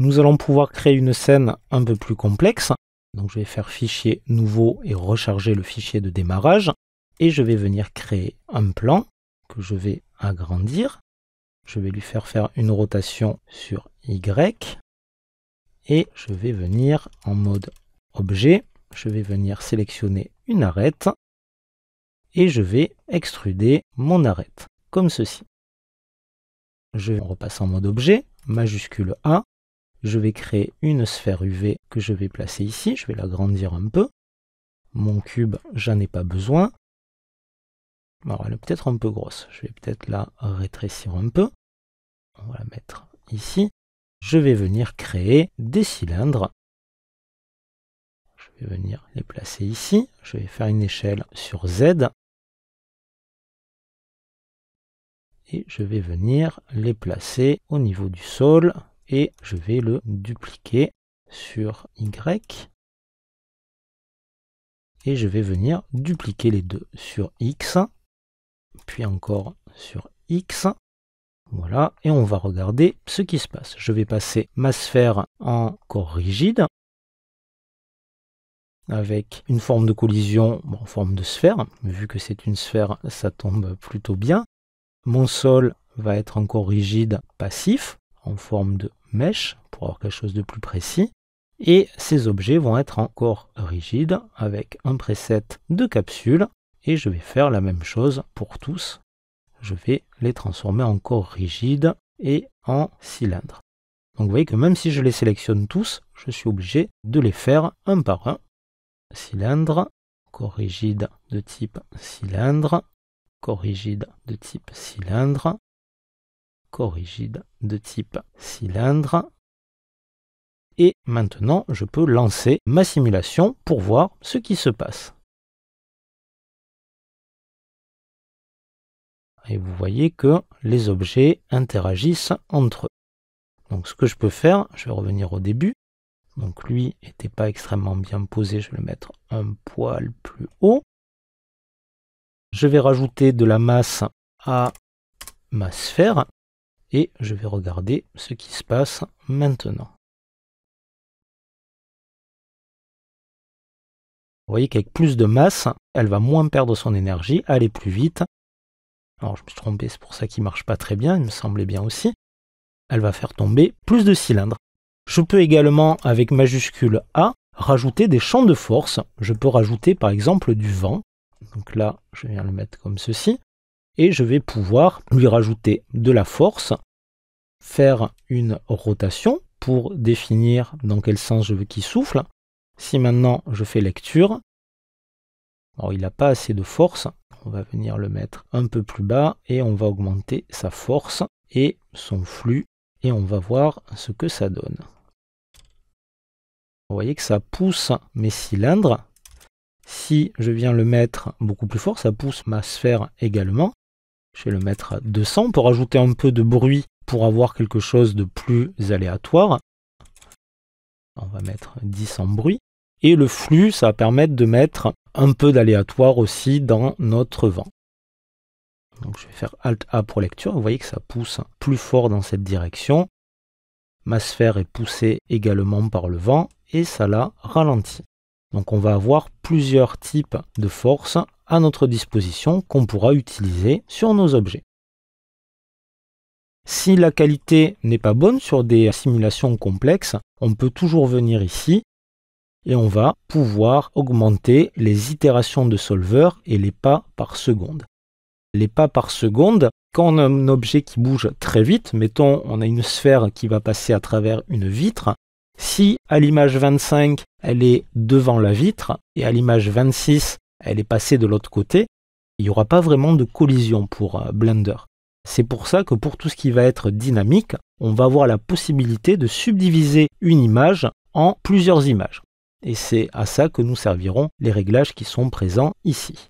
Nous allons pouvoir créer une scène un peu plus complexe. Donc je vais faire fichier nouveau et recharger le fichier de démarrage. Et je vais venir créer un plan que je vais agrandir. Je vais lui faire faire une rotation sur Y. Et je vais venir en mode objet. Je vais venir sélectionner une arête. Et je vais extruder mon arête, comme ceci. Je repasse en mode objet, majuscule A, je vais créer une sphère UV que je vais placer ici, je vais la grandir un peu. Mon cube, j'en ai pas besoin. Alors elle est peut-être un peu grosse, je vais peut-être la rétrécir un peu. On va la mettre ici. Je vais venir créer des cylindres. Je vais venir les placer ici. Je vais faire une échelle sur Z. Et je vais venir les placer au niveau du sol et je vais le dupliquer sur Y et je vais venir dupliquer les deux sur X puis encore sur X voilà et on va regarder ce qui se passe je vais passer ma sphère en corps rigide avec une forme de collision en forme de sphère vu que c'est une sphère ça tombe plutôt bien mon sol va être encore rigide passif en forme de mèche pour avoir quelque chose de plus précis. Et ces objets vont être encore rigides avec un preset de capsule. Et je vais faire la même chose pour tous. Je vais les transformer en corps rigide et en cylindre. Donc vous voyez que même si je les sélectionne tous, je suis obligé de les faire un par un. Cylindre, corps rigide de type cylindre, corps rigide de type cylindre, corrigide de type cylindre. Et maintenant, je peux lancer ma simulation pour voir ce qui se passe. Et vous voyez que les objets interagissent entre eux. Donc ce que je peux faire, je vais revenir au début. Donc lui n'était pas extrêmement bien posé, je vais le mettre un poil plus haut. Je vais rajouter de la masse à ma sphère et je vais regarder ce qui se passe maintenant. Vous voyez qu'avec plus de masse, elle va moins perdre son énergie, aller plus vite. Alors je me suis trompé, c'est pour ça qu'il ne marche pas très bien, il me semblait bien aussi. Elle va faire tomber plus de cylindres. Je peux également, avec majuscule A, rajouter des champs de force. Je peux rajouter par exemple du vent. Donc là, je viens le mettre comme ceci et je vais pouvoir lui rajouter de la force, faire une rotation pour définir dans quel sens je veux qu'il souffle. Si maintenant je fais lecture, il n'a pas assez de force, on va venir le mettre un peu plus bas et on va augmenter sa force et son flux et on va voir ce que ça donne. Vous voyez que ça pousse mes cylindres. Si je viens le mettre beaucoup plus fort, ça pousse ma sphère également. Je vais le mettre à 200 pour ajouter un peu de bruit pour avoir quelque chose de plus aléatoire. On va mettre 10 en bruit. Et le flux, ça va permettre de mettre un peu d'aléatoire aussi dans notre vent. Donc je vais faire Alt A pour lecture. Vous voyez que ça pousse plus fort dans cette direction. Ma sphère est poussée également par le vent et ça la ralentit. Donc on va avoir plusieurs types de forces à notre disposition qu'on pourra utiliser sur nos objets. Si la qualité n'est pas bonne sur des simulations complexes, on peut toujours venir ici et on va pouvoir augmenter les itérations de solver et les pas par seconde. Les pas par seconde, quand on a un objet qui bouge très vite, mettons on a une sphère qui va passer à travers une vitre, si à l'image 25, elle est devant la vitre et à l'image 26, elle est passée de l'autre côté, il n'y aura pas vraiment de collision pour euh, Blender. C'est pour ça que pour tout ce qui va être dynamique, on va avoir la possibilité de subdiviser une image en plusieurs images. Et c'est à ça que nous servirons les réglages qui sont présents ici.